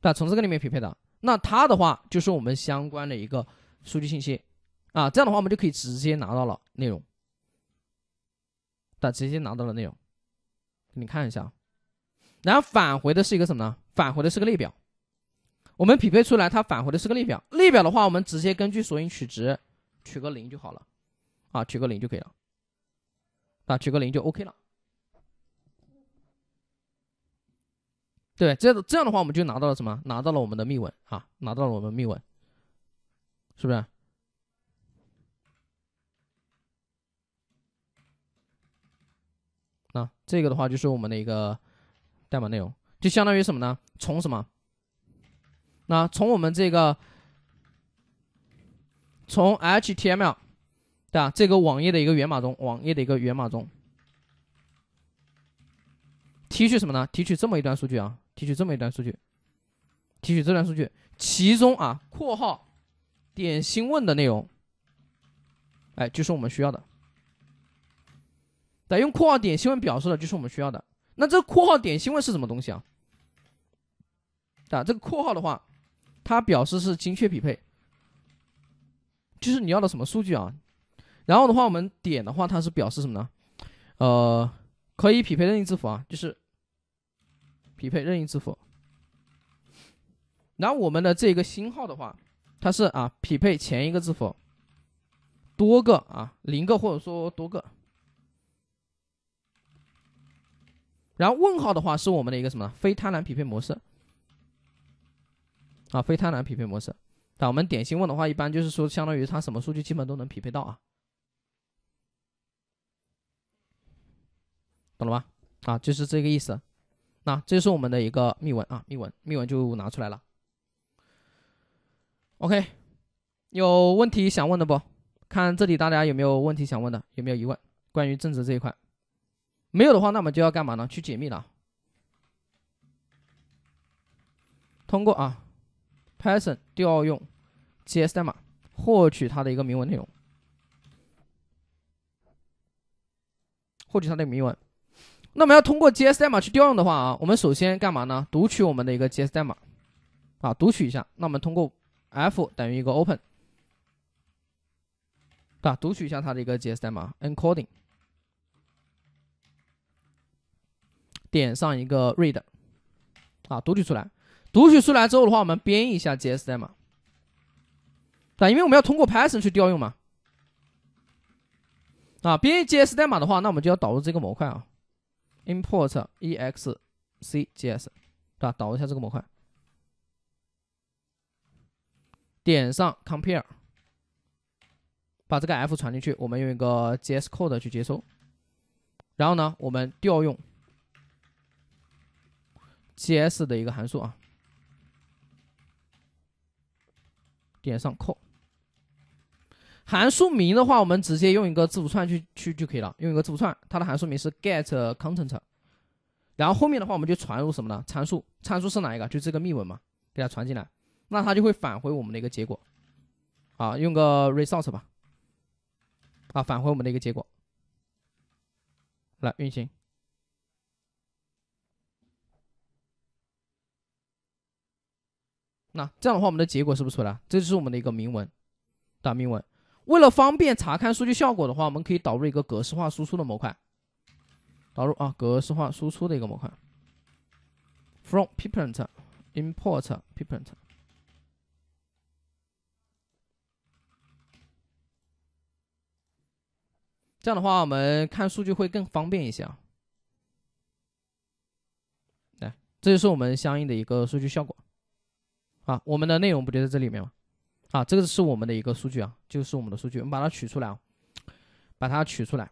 对，从这个里面匹配的。那它的话就是我们相关的一个数据信息啊。这样的话，我们就可以直接拿到了内容。但直接拿到了内容，你看一下。然后返回的是一个什么呢？返回的是个列表，我们匹配出来，它返回的是个列表。列表的话，我们直接根据索引取值，取个零就好了，啊，取个零就可以了，啊，取个零就 OK 了。对，这这样的话，我们就拿到了什么？拿到了我们的密文啊，拿到了我们密文，是不是？那这个的话，就是我们的一个。代码内容就相当于什么呢？从什么？那从我们这个从 HTML 对吧？这个网页的一个源码中，网页的一个源码中提取什么呢？提取这么一段数据啊！提取这么一段数据，提取这段数据，其中啊，括号点星问的内容，哎，就是我们需要的。对，用括号点新问表示的，就是我们需要的。那这个括号点星问是什么东西啊？啊，这个括号的话，它表示是精确匹配，就是你要的什么数据啊？然后的话，我们点的话，它是表示什么呢？呃，可以匹配任意字符啊，就是匹配任意字符。然后我们的这个星号的话，它是啊，匹配前一个字符多个啊，零个或者说多个。然后问号的话是我们的一个什么非贪婪匹配模式啊，非贪婪匹配模式。那我们点心问的话，一般就是说，相当于它什么数据基本都能匹配到啊，懂了吧？啊，就是这个意思。那这是我们的一个密文啊，密文密文就拿出来了。OK，有问题想问的不？看这里，大家有没有问题想问的？有没有疑问？关于正治这一块。没有的话，那我们就要干嘛呢？去解密了。通过啊，Python 调用 JS 代码获取它的一个明文内容，获取它的明文。那么要通过 JS 代码去调用的话啊，我们首先干嘛呢？读取我们的一个 JS 代码啊，读取一下。那我们通过 f 等于一个 open 啊，读取一下它的一个 JS 代码 encoding。点上一个 read，啊，读取出来，读取出来之后的话，我们编译一下 JS 代码，啊，因为我们要通过 Python 去调用嘛，啊，编译 JS 代码的话，那我们就要导入这个模块啊，import excjs，对吧？导入一下这个模块，点上 compare，把这个 f 传进去，我们用一个 js code 去接收，然后呢，我们调用。gs 的一个函数啊，点上扣。函数名的话，我们直接用一个字符串去去就可以了，用一个字符串，它的函数名是 get_content，然后后面的话我们就传入什么呢？参数，参数是哪一个？就这个密文嘛，给它传进来，那它就会返回我们的一个结果。啊，用个 result 吧，啊，返回我们的一个结果，来运行。那这样的话，我们的结果是不是出来？这就是我们的一个明文，打明文。为了方便查看数据效果的话，我们可以导入一个格式化输出的模块，导入啊，格式化输出的一个模块。from pipet import pipet。这样的话，我们看数据会更方便一些啊。来，这就是我们相应的一个数据效果。啊，我们的内容不就在这里面吗？啊，这个是我们的一个数据啊，就是我们的数据，我们把它取出来啊，把它取出来。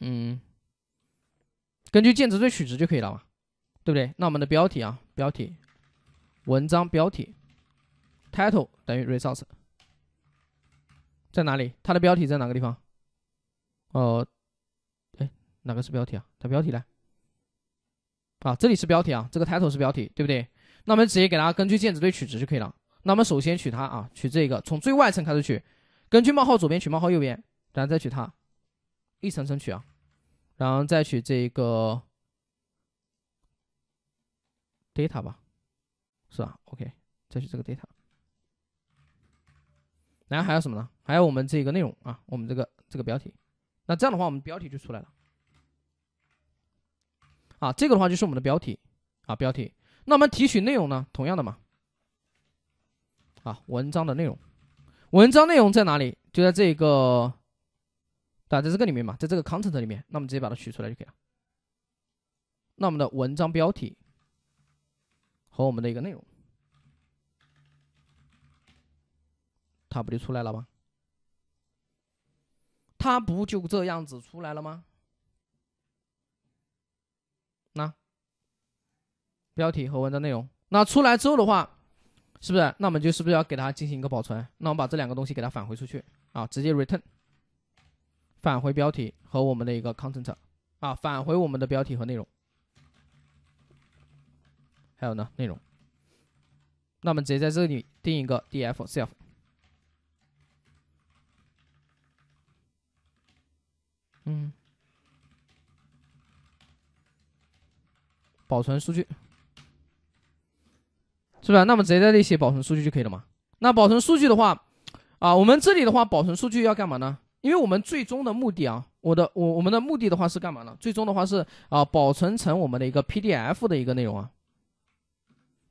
嗯，根据键值对取值就可以了嘛，对不对？那我们的标题啊，标题，文章标题，title 等于 results，在哪里？它的标题在哪个地方？哦，哎，哪个是标题啊？它标题呢？啊，这里是标题啊，这个 title 是标题，对不对？那我们直接给它根据键值对取值就可以了。那我们首先取它啊，取这个从最外层开始取，根据冒号左边取冒号右边，然后再取它，一层层取啊，然后再取这一个 data 吧，是吧？OK，再取这个 data，然后还有什么呢？还有我们这个内容啊，我们这个这个标题。那这样的话，我们标题就出来了。啊，这个的话就是我们的标题啊，标题。那我们提取内容呢？同样的嘛，啊，文章的内容，文章内容在哪里？就在这个，打在这个里面嘛，在这个 content 里面。那我们直接把它取出来就可以了。那我们的文章标题和我们的一个内容，它不就出来了吗？它不就这样子出来了吗？那？标题和文章内容，那出来之后的话，是不是？那我们就是不是要给它进行一个保存？那我们把这两个东西给它返回出去啊，直接 return 返回标题和我们的一个 content 啊，返回我们的标题和内容。还有呢内容。那我们直接在这里定一个 df self。嗯，保存数据。是吧？那么直接在这里写保存数据就可以了嘛？那保存数据的话，啊，我们这里的话保存数据要干嘛呢？因为我们最终的目的啊，我的我我们的目的的话是干嘛呢？最终的话是啊保存成我们的一个 PDF 的一个内容啊，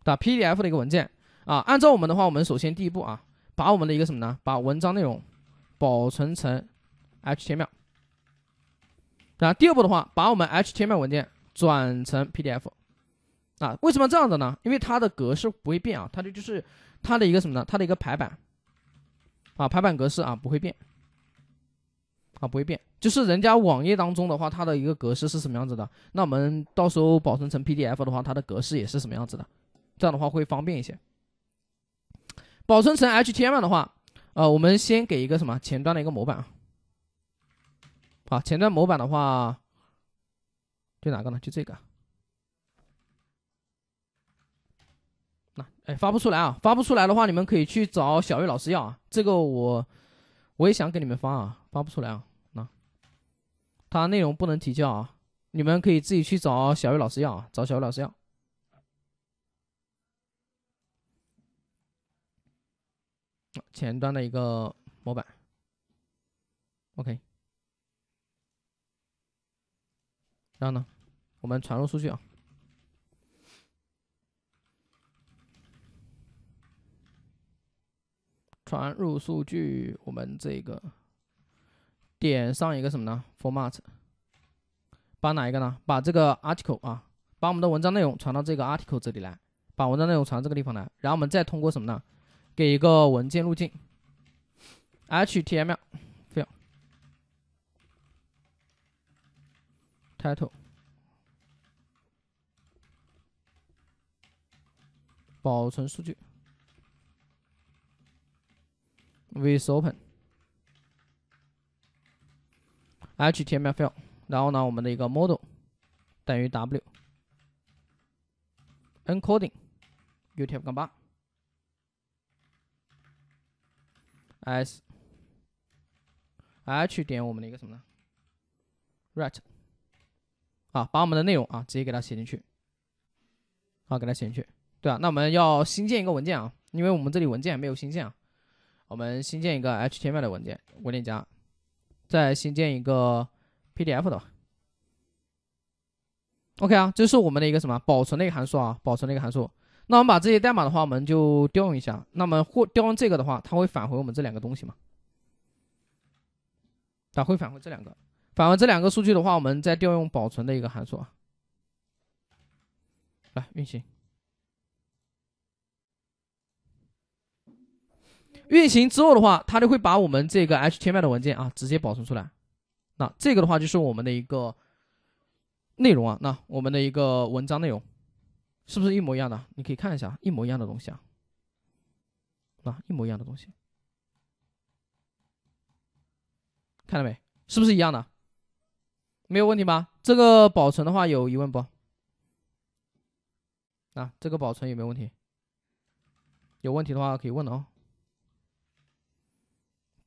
打 p d f 的一个文件啊，按照我们的话，我们首先第一步啊，把我们的一个什么呢？把文章内容保存成 HTML，啊，第二步的话，把我们 HTML 文件转成 PDF。啊，为什么这样子呢？因为它的格式不会变啊，它的就是它的一个什么呢？它的一个排版啊，排版格式啊不会变，啊不会变，就是人家网页当中的话，它的一个格式是什么样子的，那我们到时候保存成 PDF 的话，它的格式也是什么样子的，这样的话会方便一些。保存成 HTML 的话，呃，我们先给一个什么前端的一个模板啊，啊，前端模板的话，就哪个呢？就这个。那哎发不出来啊，发不出来的话，你们可以去找小玉老师要啊。这个我我也想给你们发啊，发不出来啊。那它内容不能提交啊，你们可以自己去找小玉老师要啊，找小玉老师要。前端的一个模板，OK。然后呢，我们传入数据啊。传入数据，我们这个点上一个什么呢？Format，把哪一个呢？把这个 Article 啊，把我们的文章内容传到这个 Article 这里来，把文章内容传到这个地方来，然后我们再通过什么呢？给一个文件路径，HTML，file，title，保存数据。with open html，file，然后呢，我们的一个 model 等于 w encoding utf-8 as h 点我们的一个什么呢？write 好，把我们的内容啊直接给它写进去，好，给它写进去，对吧？那我们要新建一个文件啊，因为我们这里文件没有新建啊。我们新建一个 html 的文件文件夹，再新建一个 pdf 的。OK 啊，这是我们的一个什么保存的一个函数啊，保存的一个函数。那我们把这些代码的话，我们就调用一下。那么调用这个的话，它会返回我们这两个东西吗？它会返回这两个，返回这两个数据的话，我们再调用保存的一个函数。啊。来运行。运行之后的话，它就会把我们这个 HTML 的文件啊直接保存出来。那这个的话就是我们的一个内容啊，那我们的一个文章内容，是不是一模一样的？你可以看一下，一模一样的东西啊，啊，一模一样的东西，看到没？是不是一样的？没有问题吧？这个保存的话有疑问不？啊，这个保存有没有问题？有问题的话可以问哦。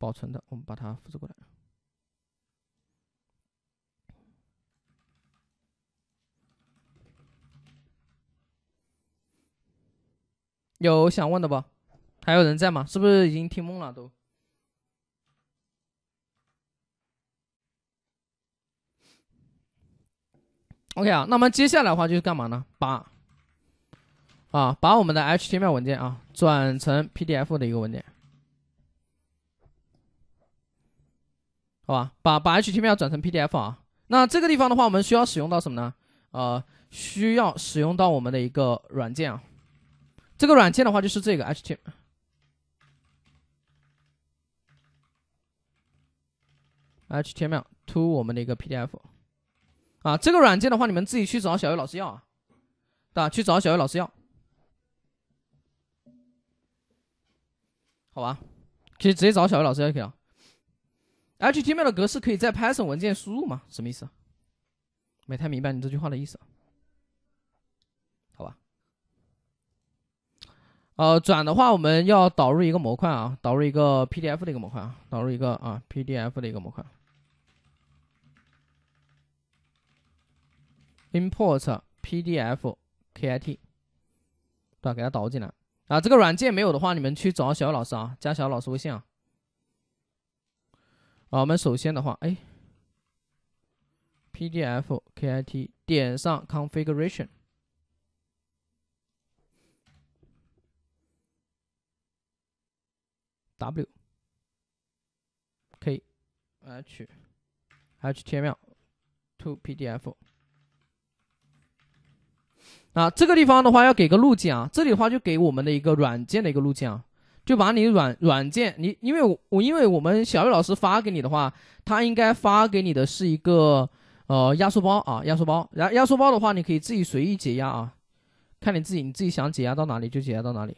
保存的，我们把它复制过来。有想问的不？还有人在吗？是不是已经听懵了都？OK 啊，那么接下来的话就是干嘛呢？把啊，把我们的 HTML 文件啊转成 PDF 的一个文件。好吧，把把 HTML 转成 PDF 啊。那这个地方的话，我们需要使用到什么呢？呃，需要使用到我们的一个软件啊。这个软件的话就是这个 HTML，HTML to 我们的一个 PDF。啊，这个软件的话，你们自己去找小鱼老师要啊，对吧？去找小鱼老师要。好吧，可以直接找小鱼老师要就可以了。HTML 的格式可以在 Python 文件输入吗？什么意思？没太明白你这句话的意思。好吧。呃，转的话我们要导入一个模块啊，导入一个 PDF 的一个模块啊，导入一个啊 PDF 的一个模块。import PDFKit，对吧？给它导入进来啊。这个软件没有的话，你们去找小老师啊，加小老师微信啊。我们首先的话，哎，PDFKIT 点上 configuration W K H H T M L to PDF 啊，这个地方的话要给个路径啊，这里的话就给我们的一个软件的一个路径啊。就把你软软件，你因为我我因为我们小玉老师发给你的话，他应该发给你的是一个呃压缩包啊，压缩包，然后压缩包的话，你可以自己随意解压啊，看你自己你自己想解压到哪里就解压到哪里，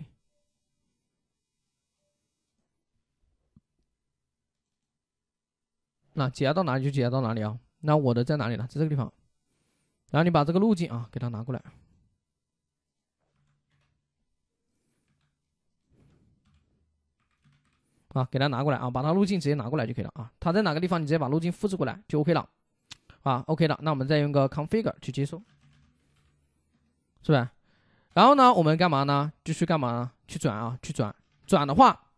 那解压到哪里就解压到哪里啊。那我的在哪里呢？在这个地方，然后你把这个路径啊给他拿过来。啊，给它拿过来啊，把它路径直接拿过来就可以了啊。它在哪个地方，你直接把路径复制过来就 OK 了啊。OK 了，那我们再用个 configure 去接收，是吧？然后呢，我们干嘛呢？就去干嘛呢？去转啊，去转。转的话，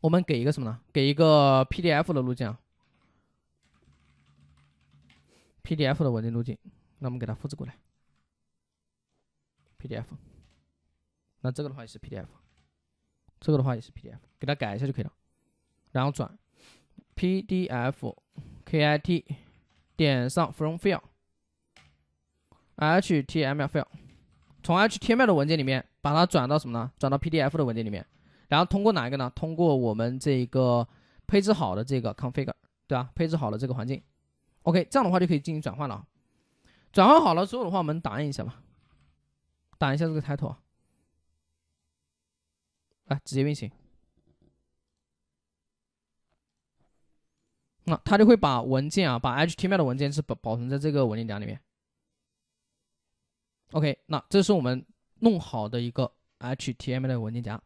我们给一个什么呢？给一个 PDF 的路径啊，PDF 的文件路径，那我们给它复制过来。PDF，那这个的话也是 PDF。这个的话也是 PDF，给它改一下就可以了，然后转 PDF Kit 点上 from file HTML file，从 HTML 的文件里面把它转到什么呢？转到 PDF 的文件里面，然后通过哪一个呢？通过我们这个配置好的这个 config，对吧？配置好的这个环境，OK，这样的话就可以进行转换了。转换好了之后的话，我们打印一下吧，打一下这个 title。来，直接运行。那它就会把文件啊，把 HTML 的文件是保保存在这个文件夹里面。OK，那这是我们弄好的一个 HTML 的文件夹。